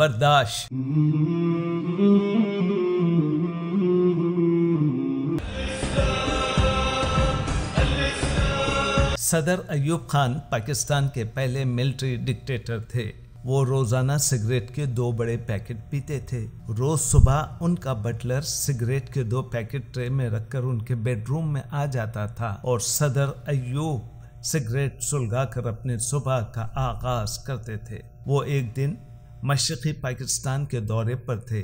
बर्दाश्त सदर अयूब खान पाकिस्तान के पहले मिलिट्री डिक्टेटर थे वो रोजाना सिगरेट के दो बड़े पैकेट पीते थे रोज सुबह उनका बटलर सिगरेट के दो पैकेट ट्रे में रखकर उनके बेडरूम में आ जाता था और सदर अयूब सिगरेट सुलगाकर अपने सुबह का आगाज करते थे वो एक दिन मशरक़ी पाकिस्तान के दौरे पर थे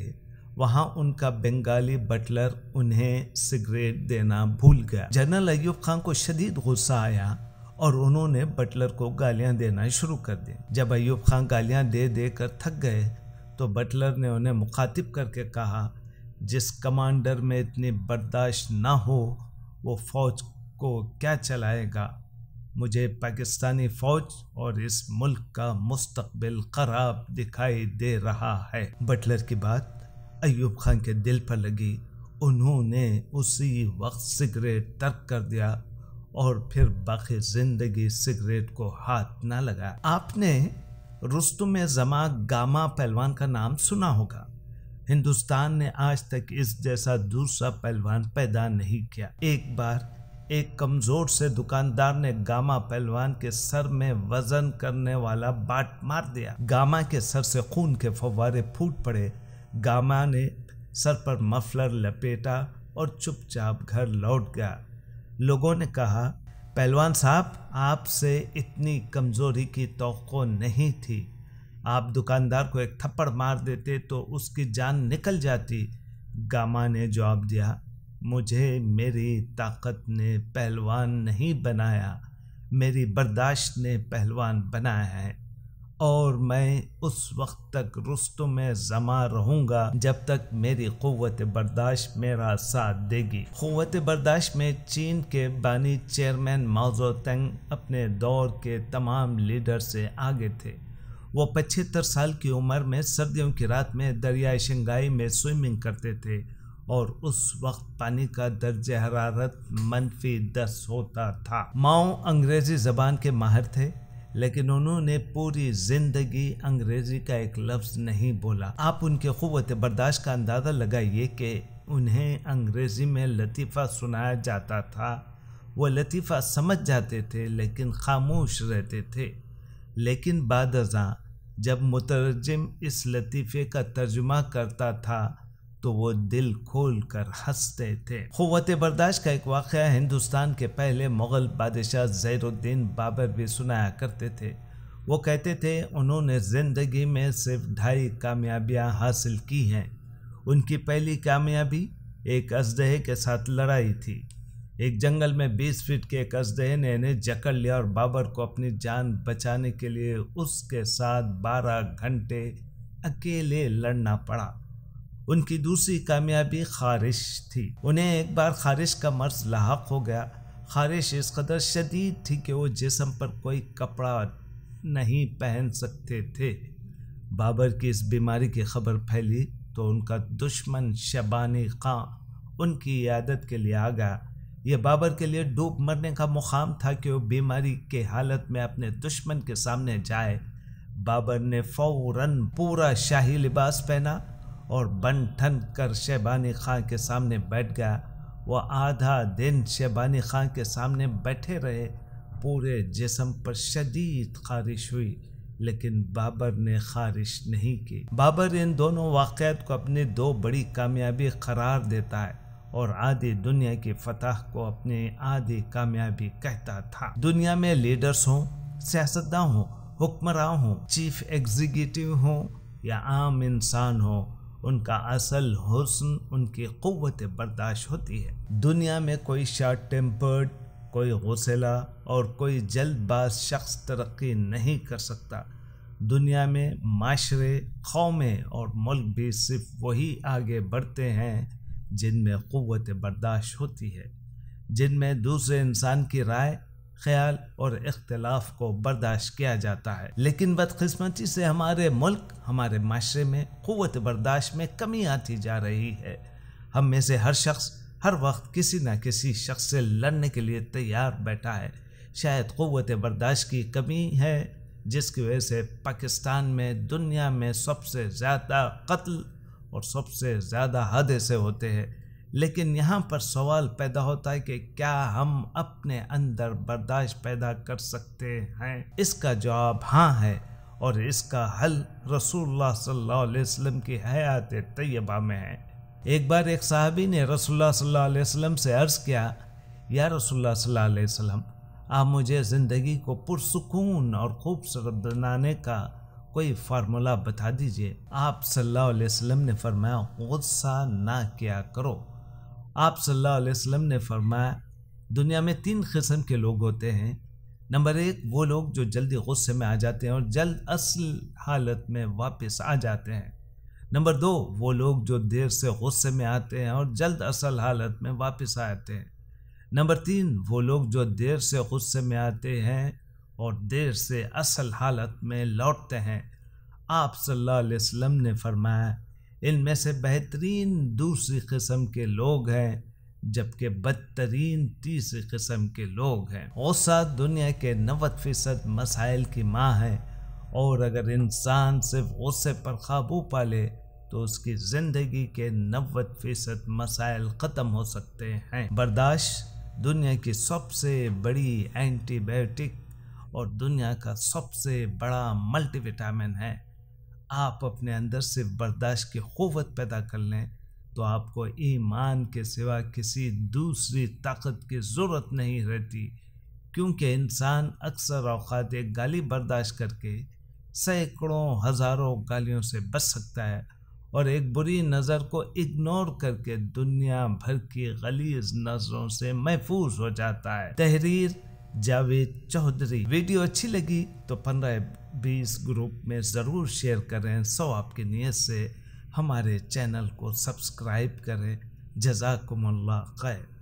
वहाँ उनका बंगाली बटलर उन्हें सिगरेट देना भूल गया जनरल अयूब खान को शदीद गुस्सा आया और उन्होंने बटलर को गालियाँ देना शुरू कर दी जब अयूब खान गालियाँ दे दे कर थक गए तो बटलर ने उन्हें मुखातिब करके कहा जिस कमांडर में इतनी बर्दाश्त ना हो वो फौज को क्या चलाएगा मुझे पाकिस्तानी फौज और इस मुल्क का मुस्तबिल खराब दिखाई दे रहा है बटलर की बात अयूब खान के दिल पर लगी उन्होंने उसी वक्त सिगरेट तर्क कर दिया और फिर बाकी ज़िंदगी सिगरेट को हाथ ना लगाया आपने में जमा गामा पहलवान का नाम सुना होगा हिंदुस्तान ने आज तक इस जैसा दूसरा पहलवान पैदा नहीं किया एक बार एक कमज़ोर से दुकानदार ने गामा पहलवान के सर में वजन करने वाला बाट मार दिया गामा के सर से खून के फवारे फूट पड़े गामा ने सर पर मफलर लपेटा और चुपचाप घर लौट गया लोगों ने कहा पहलवान साहब आपसे इतनी कमज़ोरी की तो नहीं थी आप दुकानदार को एक थप्पड़ मार देते तो उसकी जान निकल जाती गामा ने जवाब दिया मुझे मेरी ताकत ने पहलवान नहीं बनाया मेरी बर्दाश्त ने पहलवान बनाया है और मैं उस वक्त तक रुस्तों में जमा रहूँगा जब तक मेरी क़वत बर्दाश्त मेरा साथ देगी क़वत बर्दाश्त में चीन के बानी चेयरमैन माओजो तंग अपने दौर के तमाम लीडर से आगे थे वो पचहत्तर साल की उम्र में सर्दियों की रात में दरियाए शंगाई में स्विमिंग करते थे और उस वक्त पानी का दर्ज हरारत मनफी दस होता था माओ अंग्रेजी जबान के माहिर थे लेकिन उन्होंने पूरी जिंदगी अंग्रेजी का एक लफ्ज़ नहीं बोला आप उनके खुवत बर्दाश्त का अंदाज़ा लगाइए कि उन्हें अंग्रेज़ी में लतीफ़ा सुनाया जाता था वो लतीफ़ा समझ जाते थे लेकिन खामोश रहते थे लेकिन बाद जब मुतरजम इस लतीफ़े का तर्जुमा करता था तो वो दिल खोल कर हंसते थे क़वत बर्दाश्त का एक वाक़ हिंदुस्तान के पहले मुग़ल बादशाह जैरुद्दीन बाबर भी सुनाया करते थे वो कहते थे उन्होंने ज़िंदगी में सिर्फ ढाई कामयाबियां हासिल की हैं उनकी पहली कामयाबी एक अजदहे के साथ लड़ाई थी एक जंगल में बीस फीट के एक अजदहे ने इन्हें जकड़ लिया और बाबर को अपनी जान बचाने के लिए उसके साथ बारह घंटे अकेले लड़ना पड़ा उनकी दूसरी कामयाबी खारिश थी उन्हें एक बार खारिश का मर्ज लाक हो गया खारिश इस कदर शदीद थी कि वो जिसम पर कोई कपड़ा नहीं पहन सकते थे बाबर की इस बीमारी की खबर फैली तो उनका दुश्मन शबानी खां उनकी यादत के लिए आ गया यह बाबर के लिए डूब मरने का मुकाम था कि वो बीमारी के हालत में अपने दुश्मन के सामने जाए बाबर ने फौरन पूरा शाही लिबास पहना और बन ठन कर शहबानी खां के सामने बैठ गया वह आधा दिन शहबानी खां के सामने बैठे रहे पूरे जिसम पर शदीद खारिश हुई लेकिन बाबर ने खारिश नहीं की बाबर इन दोनों वाक़ात को अपनी दो बड़ी कामयाबी करार देता है और आधी दुनिया की फतह को अपनी आधी कामयाबी कहता था दुनिया में लीडर्स हों सियासतदां हों हुक्मरान हों चीफ एग्जीक्यूटिव हों या आम इंसान हों उनका असल हुसन उनकी क़वत बर्दाश्त होती है दुनिया में कोई शार्ट टेम्पर्ड कोई गौसला और कोई जल्दबाज शख्स तरक्की नहीं कर सकता दुनिया में माशरे कौमें और मुल्क भी सिर्फ वही आगे बढ़ते हैं जिनमें क़वत बर्दाश्त होती है जिनमें दूसरे इंसान की राय ख्याल और इख्तलाफ को बर्दाश्त किया जाता है लेकिन बदकस्मती से हमारे मुल्क हमारे माशरे में क़वत बर्दाश्त में कमी आती जा रही है हम में से हर शख्स हर वक्त किसी न किसी शख्स से लड़ने के लिए तैयार बैठा है शायद क़वत बर्दाश्त की कमी है जिसकी वजह से पाकिस्तान में दुनिया में सबसे ज़्यादा कत्ल और सबसे ज़्यादा हादसे होते हैं लेकिन यहाँ पर सवाल पैदा होता है कि क्या हम अपने अंदर बर्दाश्त पैदा कर सकते हैं इसका जवाब हाँ है और इसका हल रसूलुल्लाह सल्लल्लाहु अलैहि वसल्लम की हयात तय्यबा में है एक बार एक साहबी ने रसूलुल्लाह सल्लल्लाहु अलैहि वसल्लम से अर्ज़ किया या रसूलुल्लाह सल्लल्लाहु अलैहि वसल्लम आप मुझे ज़िंदगी को पुरसकून और खूबसूरत बनाने का कोई फार्मूला बता दीजिए आप सल्लल्लाहु अलैहि वसल्लम ने फरमाया गुस्सा ना किया करो आप सल्लल्लाहु अलैहि वसल्लम ने फरमाया दुनिया में तीन किस्म के लोग होते हैं नंबर एक वो लोग जो जल्दी गुस्से में आ जाते हैं और जल्द असल हालत में वापस आ जाते हैं नंबर दो वो लोग जो देर से गुस्से में आते हैं और जल्द असल हालत में वापस आते हैं नंबर तीन वो लोग जो देर से गुस्से में आते हैं और देर से असल हालत में लौटते हैं आप सल्लल्लाहु अलैहि वसल्लम ने फरमाया इनमें से बेहतरीन दूसरी कस्म के लोग हैं जबकि बदतरीन तीसरी कस्म के लोग हैं ओसा दुनिया के नवद फ़ीसद मसाइल की माँ है और अगर इंसान सिर्फ गुस्से पर काबू पा ले तो उसकी ज़िंदगी के नबे फ़ीसद मसाइल ख़त्म हो सकते हैं बर्दाश्त दुनिया की सबसे बड़ी एंटीबायोटिक और दुनिया का सबसे बड़ा मल्टीविटामिन है आप अपने अंदर से बर्दाश्त की क़वत पैदा कर लें तो आपको ईमान के सिवा किसी दूसरी ताकत की ज़रूरत नहीं रहती क्योंकि इंसान अक्सर अवकात एक गाली बर्दाश्त करके सैकड़ों हज़ारों गालियों से बच सकता है और एक बुरी नज़र को इग्नोर करके दुनिया भर की गलीज नज़रों से महफूज हो जाता है तहरीर जावेद चौधरी वीडियो अच्छी लगी तो पंद्रह बीस ग्रुप में ज़रूर शेयर करें सौ आपके नियत से हमारे चैनल को सब्सक्राइब करें जजाकुमल्ला खैर